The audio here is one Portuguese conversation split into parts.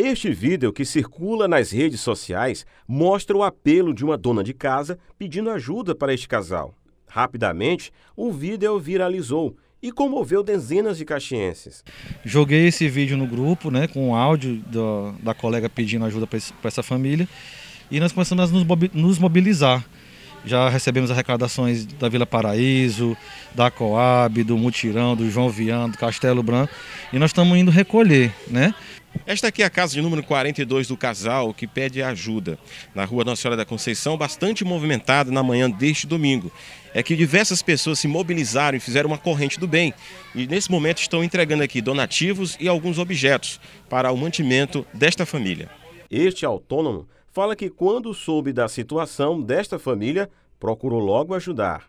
Este vídeo que circula nas redes sociais mostra o apelo de uma dona de casa pedindo ajuda para este casal. Rapidamente, o vídeo viralizou e comoveu dezenas de caxienses. Joguei esse vídeo no grupo, né, com o áudio do, da colega pedindo ajuda para essa família, e nós começamos a nos mobilizar. Já recebemos as arrecadações da Vila Paraíso, da Coab, do Mutirão, do João Vian, do Castelo Branco, e nós estamos indo recolher, né? Esta aqui é a casa de número 42 do casal que pede ajuda, na rua Nossa Senhora da Conceição, bastante movimentada na manhã deste domingo. É que diversas pessoas se mobilizaram e fizeram uma corrente do bem. E nesse momento estão entregando aqui donativos e alguns objetos para o mantimento desta família. Este autônomo fala que quando soube da situação desta família, procurou logo ajudar.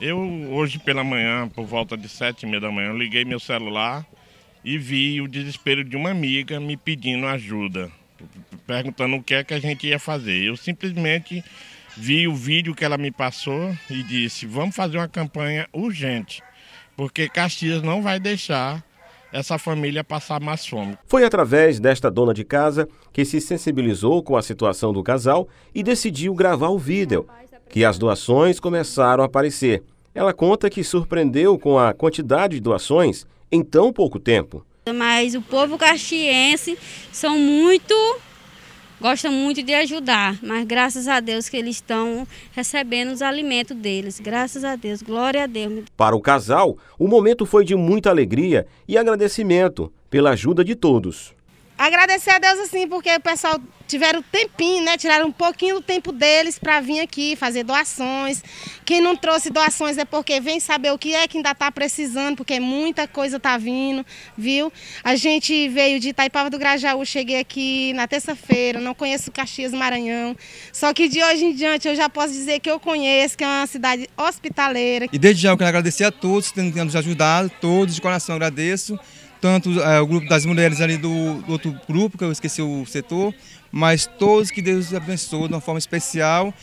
Eu, hoje pela manhã, por volta de sete e meia da manhã, liguei meu celular e vi o desespero de uma amiga me pedindo ajuda, perguntando o que é que a gente ia fazer. Eu simplesmente vi o vídeo que ela me passou e disse: vamos fazer uma campanha urgente, porque Caxias não vai deixar essa família passar mais fome. Foi através desta dona de casa que se sensibilizou com a situação do casal e decidiu gravar o vídeo, que as doações começaram a aparecer. Ela conta que surpreendeu com a quantidade de doações em tão pouco tempo. Mas o povo caxiense são muito gostam muito de ajudar, mas graças a Deus que eles estão recebendo os alimentos deles. Graças a Deus, glória a Deus. Para o casal, o momento foi de muita alegria e agradecimento pela ajuda de todos. Agradecer a Deus assim, porque o pessoal tiveram tempinho, né? Tiraram um pouquinho do tempo deles para vir aqui fazer doações. Quem não trouxe doações é porque vem saber o que é que ainda está precisando, porque muita coisa está vindo, viu? A gente veio de Itaipava do Grajaú, cheguei aqui na terça-feira, não conheço Caxias Maranhão. Só que de hoje em diante eu já posso dizer que eu conheço, que é uma cidade hospitaleira. E desde já eu quero agradecer a todos que têm nos ajudado, todos de coração agradeço tanto é, o grupo das mulheres ali do, do, outro grupo, que eu esqueci o setor, mas todos que Deus abençoe de uma forma especial.